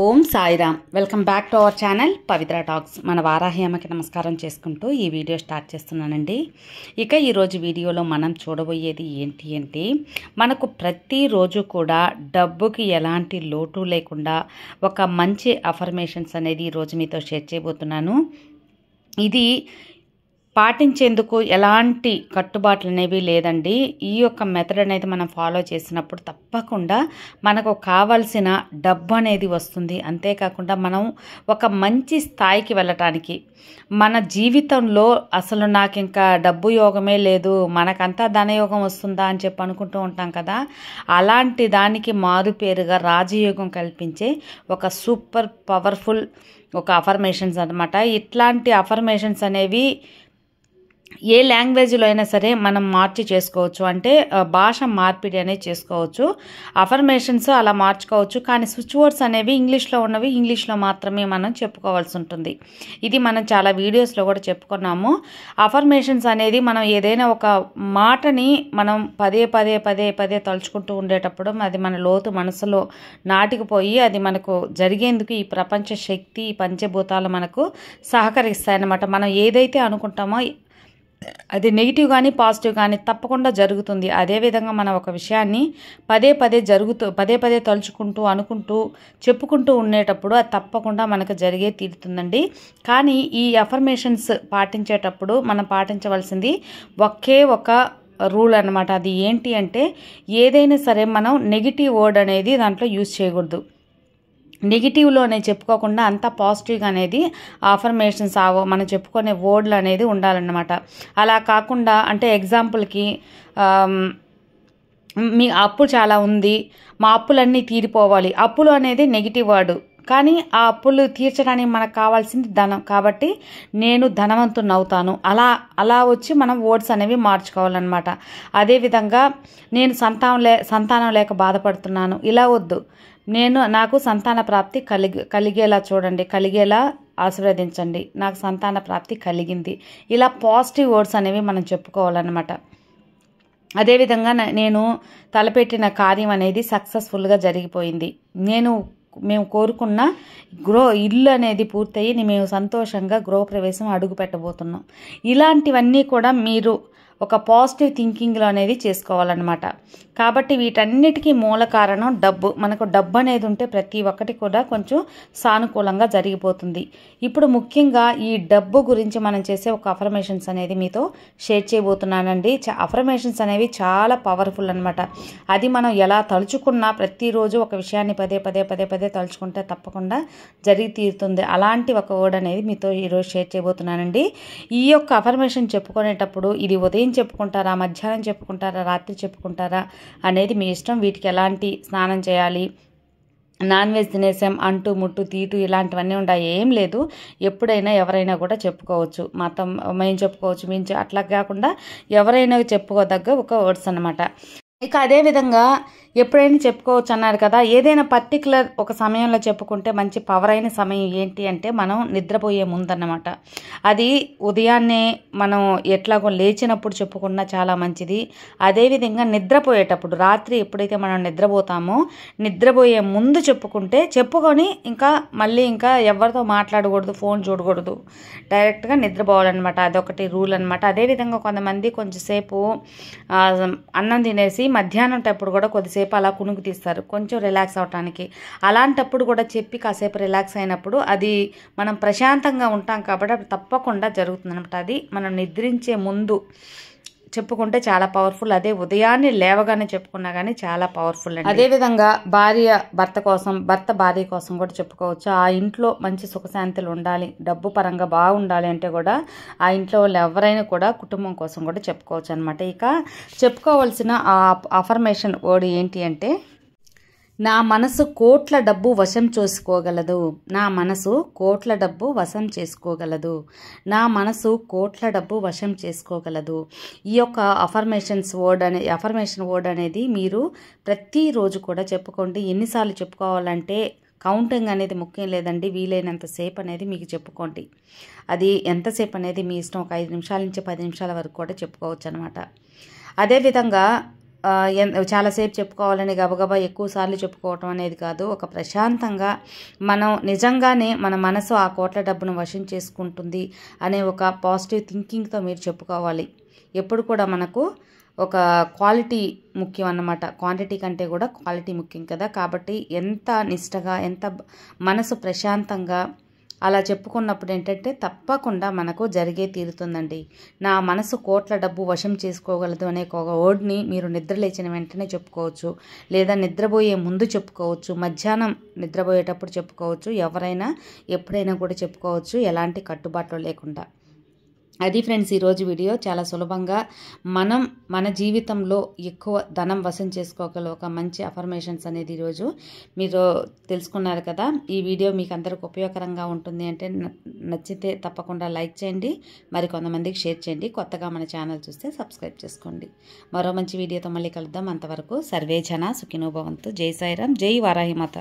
Om Sairam welcome back to our channel Pavitra talks మన వారాహ్యామకి నమస్కారం చేసుకుంటూ ఈ వీడియో స్టార్ట్ చేస్తున్నానండి ఇక ఈరోజు వీడియోలో మనం చూడబోయేది ఏంటి అంటే మనకు ప్రతిరోజు కూడా డబ్బుకి ఎలాంటి లోటు లేకుండా ఒక మంచి అఫర్మేషన్స్ అనేది ఈరోజు మీతో షేర్ చేయబోతున్నాను ఇది పాటించేందుకు ఎలాంటి కట్టుబాట్లు అనేవి లేదండి ఈ యొక్క మెథడ్ అనేది మనం ఫాలో చేసినప్పుడు తప్పకుండా మనకు కావాల్సిన డబ్బు అనేది వస్తుంది అంతేకాకుండా మనం ఒక మంచి స్థాయికి వెళ్ళటానికి మన జీవితంలో అసలు నాకు ఇంకా డబ్బు యోగమే లేదు మనకంతా ధనయోగం వస్తుందా అని చెప్పి అనుకుంటూ ఉంటాం కదా అలాంటి దానికి మారుపేరుగా రాజయోగం కల్పించే ఒక సూపర్ పవర్ఫుల్ ఒక అఫర్మేషన్స్ అనమాట ఇట్లాంటి అఫర్మేషన్స్ అనేవి ఏ లాంగ్వేజ్లో అయినా సరే మనం మార్చి చేసుకోవచ్చు అంటే భాష మార్పిడి అనేది చేసుకోవచ్చు అఫర్మేషన్స్ అలా మార్చుకోవచ్చు కానీ స్విచ్ వర్డ్స్ అనేవి ఇంగ్లీష్లో ఉన్నవి ఇంగ్లీష్లో మాత్రమే మనం చెప్పుకోవాల్సి ఉంటుంది ఇది మనం చాలా వీడియోస్లో కూడా చెప్పుకున్నాము అఫర్మేషన్స్ అనేది మనం ఏదైనా ఒక మాటని మనం పదే పదే పదే పదే తలుచుకుంటూ ఉండేటప్పుడు అది మన లోతు మనసులో నాటికిపోయి అది మనకు జరిగేందుకు ఈ ప్రపంచ శక్తి పంచభూతాలు మనకు సహకరిస్తాయన్నమాట మనం ఏదైతే అనుకుంటామో అది నెగిటివ్ కానీ పాజిటివ్ కానీ తప్పకుండా జరుగుతుంది అదేవిధంగా మనం ఒక విషయాన్ని పదే పదే జరుగుతూ పదే పదే తలుచుకుంటూ అనుకుంటూ చెప్పుకుంటూ ఉండేటప్పుడు అది తప్పకుండా మనకు జరిగే తీరుతుందండి కానీ ఈ అఫర్మేషన్స్ పాటించేటప్పుడు మనం పాటించవలసింది ఒకే ఒక రూల్ అనమాట అది ఏంటి అంటే ఏదైనా సరే మనం నెగిటివ్ వర్డ్ అనేది దాంట్లో యూజ్ చేయకూడదు నెగిటివ్లోనే చెప్పుకోకుండా అంతా పాజిటివ్గా అనేది ఆఫర్మేషన్స్ ఆవో మనం చెప్పుకునే వర్డ్లు అనేది ఉండాలన్నమాట అలా కాకుండా అంటే ఎగ్జాంపుల్కి మీ అప్పు చాలా ఉంది మా అప్పులన్నీ తీరిపోవాలి అప్పులు అనేది నెగిటివ్ వర్డు కానీ ఆ అప్పులు తీర్చడానికి మనకు కావాల్సింది ధనం కాబట్టి నేను ధనవంతుని అవుతాను అలా అలా వచ్చి మనం ఓట్స్ అనేవి మార్చుకోవాలన్నమాట అదేవిధంగా నేను సంతానం లే సంతానం లేక బాధపడుతున్నాను ఇలా వద్దు నేను నాకు సంతాన ప్రాప్తి కలిగి కలిగేలా చూడండి కలిగేలా ఆశీర్వదించండి నాకు సంతాన ప్రాప్తి కలిగింది ఇలా పాజిటివ్ వర్డ్స్ అనేవి మనం చెప్పుకోవాలన్నమాట అదేవిధంగా నేను తలపెట్టిన కార్యం అనేది సక్సెస్ఫుల్గా జరిగిపోయింది నేను మేము కోరుకున్న గ్రో ఇల్లు అనేది పూర్తయ్యి మేము సంతోషంగా గృహప్రవేశం అడుగు పెట్టబోతున్నాం ఇలాంటివన్నీ కూడా మీరు ఒక పాజిటివ్ థింకింగ్లో అనేది చేసుకోవాలన్నమాట కాబట్టి వీటన్నిటికీ మూల కారణం డబ్బు మనకు డబ్బు అనేది ఉంటే ప్రతి ఒక్కటి కూడా కొంచెం సానుకూలంగా జరిగిపోతుంది ఇప్పుడు ముఖ్యంగా ఈ డబ్బు గురించి మనం చేసే ఒక అఫర్మేషన్స్ అనేది మీతో షేర్ చేయబోతున్నానండి అఫర్మేషన్స్ అనేవి చాలా పవర్ఫుల్ అనమాట అది మనం ఎలా తలుచుకున్నా ప్రతిరోజు ఒక విషయాన్ని పదే పదే పదే పదే తలుచుకుంటే తప్పకుండా జరిగి తీరుతుంది అలాంటి ఒక వర్డ్ అనేది మీతో ఈరోజు షేర్ చేయబోతున్నానండి ఈ యొక్క అఫర్మేషన్ చెప్పుకునేటప్పుడు ఇది ఉదయం ఉదయం చెప్పుకుంటారా మధ్యాహ్నం చెప్పుకుంటారా రాత్రి చెప్పుకుంటారా అనేది మీ ఇష్టం వీటికి ఎలాంటి స్నానం చేయాలి నాన్ వెజ్ తినేసాం అంటూ ముట్టు తీటు ఇలాంటివన్నీ ఉంటాయి ఏం లేదు ఎప్పుడైనా ఎవరైనా కూడా చెప్పుకోవచ్చు మతం మేము చెప్పుకోవచ్చు మేము అట్లా కాకుండా ఎవరైనా చెప్పుకోదగ్గ ఒక వర్డ్స్ అనమాట ఇక అదేవిధంగా ఎప్పుడైనా చెప్పుకోవచ్చు అన్నారు కదా ఏదైనా పర్టికులర్ ఒక సమయంలో చెప్పుకుంటే మంచి పవర్ అయిన సమయం ఏంటి అంటే మనం నిద్రపోయే ముందన్నమాట అది ఉదయాన్నే మనం ఎట్లాగో లేచినప్పుడు చెప్పుకున్నా చాలా మంచిది అదేవిధంగా నిద్రపోయేటప్పుడు రాత్రి ఎప్పుడైతే మనం నిద్రపోతామో నిద్రపోయే ముందు చెప్పుకుంటే చెప్పుకొని ఇంకా మళ్ళీ ఇంకా ఎవరితో మాట్లాడకూడదు ఫోన్ చూడకూడదు డైరెక్ట్గా నిద్రపోవాలన్నమాట అదొకటి రూల్ అనమాట అదేవిధంగా కొంతమంది కొంచెంసేపు అన్నం తినేసి మధ్యాహ్నం టప్పుడు కూడా కొద్దిసేపు అలా కునుకు తీస్తారు కొంచెం రిలాక్స్ అవటానికి అలాంటప్పుడు కూడా చెప్పి కాసేపు రిలాక్స్ అయినప్పుడు అది మనం ప్రశాంతంగా ఉంటాం కాబట్టి తప్పకుండా జరుగుతుంది అనమాట అది మనం నిద్రించే ముందు చెప్పుకుంటే చాలా పవర్ఫుల్ అదే ఉదయాన్నే లేవగానే చెప్పుకున్నా కానీ చాలా పవర్ఫుల్ అండి అదేవిధంగా భార్య భర్త కోసం భర్త భార్య కోసం కూడా చెప్పుకోవచ్చు ఆ ఇంట్లో మంచి సుఖశాంతులు ఉండాలి డబ్బు పరంగా బాగుండాలి అంటే కూడా ఆ ఇంట్లో వాళ్ళు ఎవరైనా కూడా కుటుంబం కోసం కూడా చెప్పుకోవచ్చు అనమాట ఇక చెప్పుకోవాల్సిన ఆ అఫర్మేషన్ వర్డ్ ఏంటి అంటే నా మనసు కోట్ల డబ్బు వశం చేసుకోగలదు నా మనసు కోట్ల డబ్బు వశం చేసుకోగలదు నా మనసు కోట్ల డబ్బు వశం చేసుకోగలదు ఈ యొక్క అఫర్మేషన్స్ వర్డ్ అనే అఫర్మేషన్ వర్డ్ అనేది మీరు ప్రతిరోజు కూడా చెప్పుకోండి ఎన్నిసార్లు చెప్పుకోవాలంటే కౌంటింగ్ అనేది ముఖ్యం లేదండి వీలైనంత సేపు అనేది మీకు చెప్పుకోండి అది ఎంతసేపు అనేది మీ ఇష్టం ఒక ఐదు నిమిషాల నుంచి పది నిమిషాల వరకు కూడా చెప్పుకోవచ్చు అనమాట అదేవిధంగా చాలాసేపు చెప్పుకోవాలని గబగబా ఎక్కువసార్లు చెప్పుకోవటం అనేది కాదు ఒక ప్రశాంతంగా మనం నిజంగానే మన మనసు ఆ కోట్ల డబ్బును వశం చేసుకుంటుంది అనే ఒక పాజిటివ్ థింకింగ్తో మీరు చెప్పుకోవాలి ఎప్పుడు కూడా మనకు ఒక క్వాలిటీ ముఖ్యం అన్నమాట క్వాంటిటీ కంటే కూడా క్వాలిటీ ముఖ్యం కదా కాబట్టి ఎంత నిష్టగా ఎంత మనసు ప్రశాంతంగా అలా చెప్పుకున్నప్పుడు ఏంటంటే తప్పకుండా మనకు జరిగే తీరుతుందండి నా మనసు కోట్ల డబ్బు వశం చేసుకోగలదు అనే ఒక ఓడ్ని మీరు నిద్ర లేచిన వెంటనే చెప్పుకోవచ్చు లేదా నిద్రపోయే ముందు చెప్పుకోవచ్చు మధ్యాహ్నం నిద్రపోయేటప్పుడు చెప్పుకోవచ్చు ఎవరైనా ఎప్పుడైనా కూడా చెప్పుకోవచ్చు ఎలాంటి కట్టుబాట్లు లేకుండా అది ఫ్రెండ్స్ ఈరోజు వీడియో చాలా సులభంగా మనం మన జీవితంలో ఎక్కువ ధనం వశం చేసుకోగల ఒక మంచి అఫర్మేషన్స్ అనేది ఈరోజు మీరు తెలుసుకున్నారు కదా ఈ వీడియో మీకు అందరికి ఉపయోగకరంగా ఉంటుంది అంటే నచ్చితే తప్పకుండా లైక్ చేయండి మరి కొంతమందికి షేర్ చేయండి కొత్తగా మన ఛానల్ చూస్తే సబ్స్క్రైబ్ చేసుకోండి మరో మంచి వీడియోతో మళ్ళీ కలుద్దాం అంతవరకు సర్వేజన సుఖినోభవంతు జై సాయిరామ్ జై వారాహిమాత